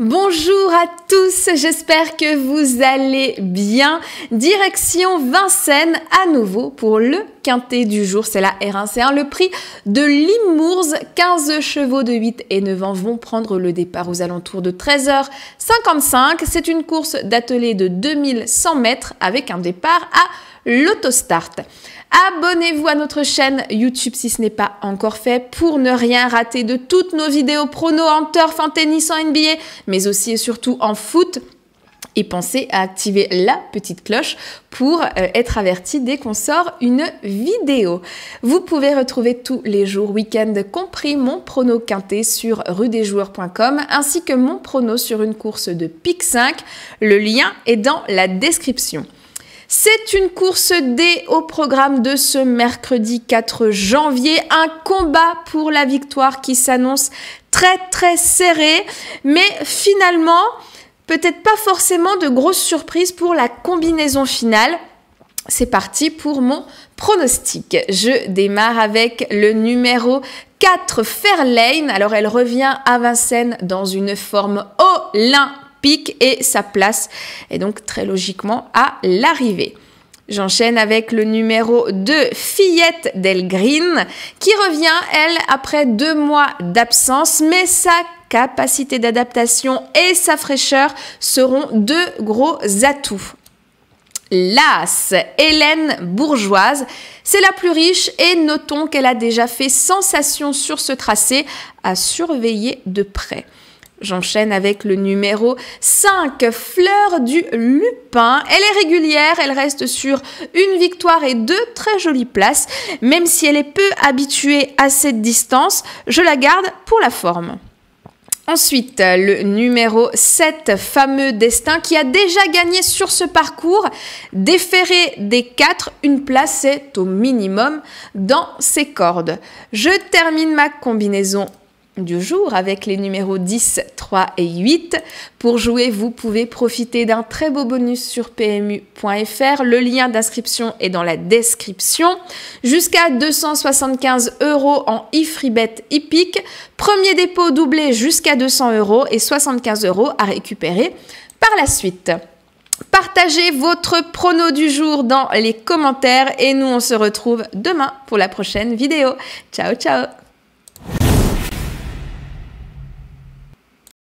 Bonjour à tous, j'espère que vous allez bien. Direction Vincennes à nouveau pour le quintet du jour, c'est la R1C1, le prix de Limours. 15 chevaux de 8 et 9 ans vont prendre le départ aux alentours de 13h55. C'est une course d'atelier de 2100 mètres avec un départ à l'autostart. Abonnez-vous à notre chaîne YouTube si ce n'est pas encore fait pour ne rien rater de toutes nos vidéos pronos en turf, en tennis, en NBA, mais aussi et surtout en foot. Et pensez à activer la petite cloche pour euh, être averti dès qu'on sort une vidéo. Vous pouvez retrouver tous les jours, week-end compris, mon prono quinté sur rudesjoueurs.com ainsi que mon prono sur une course de PIC 5. Le lien est dans la description. C'est une course D au programme de ce mercredi 4 janvier, un combat pour la victoire qui s'annonce très très serré, mais finalement peut-être pas forcément de grosses surprises pour la combinaison finale. C'est parti pour mon pronostic. Je démarre avec le numéro 4, Fairlane. Alors elle revient à Vincennes dans une forme au lin pique et sa place est donc très logiquement à l'arrivée. J'enchaîne avec le numéro 2, Fillette Del qui revient, elle, après deux mois d'absence, mais sa capacité d'adaptation et sa fraîcheur seront deux gros atouts. L'As, Hélène Bourgeoise, c'est la plus riche et notons qu'elle a déjà fait sensation sur ce tracé à surveiller de près. J'enchaîne avec le numéro 5, Fleur du Lupin. Elle est régulière, elle reste sur une victoire et deux très jolies places. Même si elle est peu habituée à cette distance, je la garde pour la forme. Ensuite, le numéro 7, fameux destin, qui a déjà gagné sur ce parcours. Déféré des quatre, une place est au minimum dans ses cordes. Je termine ma combinaison du jour avec les numéros 10, 3 et 8. Pour jouer, vous pouvez profiter d'un très beau bonus sur pmu.fr. Le lien d'inscription est dans la description. Jusqu'à 275 euros en ifribet e hippique. Premier dépôt doublé jusqu'à 200 euros et 75 euros à récupérer par la suite. Partagez votre prono du jour dans les commentaires et nous on se retrouve demain pour la prochaine vidéo. Ciao ciao